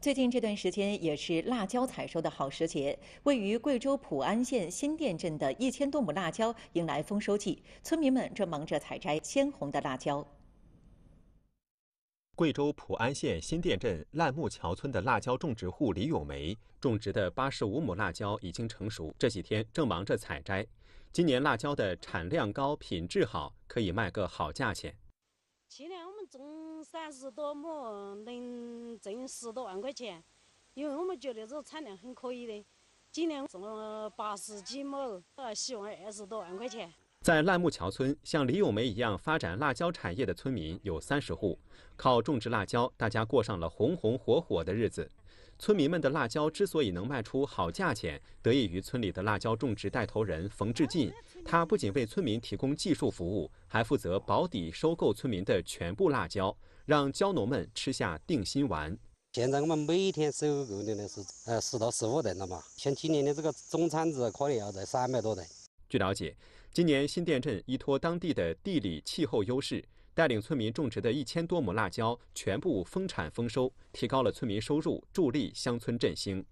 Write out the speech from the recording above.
最近这段时间也是辣椒采收的好时节。位于贵州普安县新店镇的一千多亩辣椒迎来丰收季，村民们正忙着采摘鲜红的辣椒。贵州普安县新店镇烂木桥村的辣椒种植户李永梅种植的八十五亩辣椒已经成熟，这几天正忙着采摘。今年辣椒的产量高、品质好，可以卖个好价钱。去年我们种三十多亩能。十多万块钱，因为我们觉得这个产量很可以的。今年种了八十几亩，希望二十多万块钱。在烂木桥村，像李永梅一样发展辣椒产业的村民有三十户，靠种植辣椒，大家过上了红红火火的日子。村民们的辣椒之所以能卖出好价钱，得益于村里的辣椒种植带头人冯志进。他不仅为村民提供技术服务，还负责保底收购村民的全部辣椒，让蕉农们吃下定心丸。现在我们每天收购的呢是，呃，十到十五吨了嘛。像今年的这个总产值，可能要在三百多吨。据了解，今年新店镇依托当地的地理气候优势，带领村民种植的一千多亩辣椒全部丰产丰收，提高了村民收入，助力乡村振兴。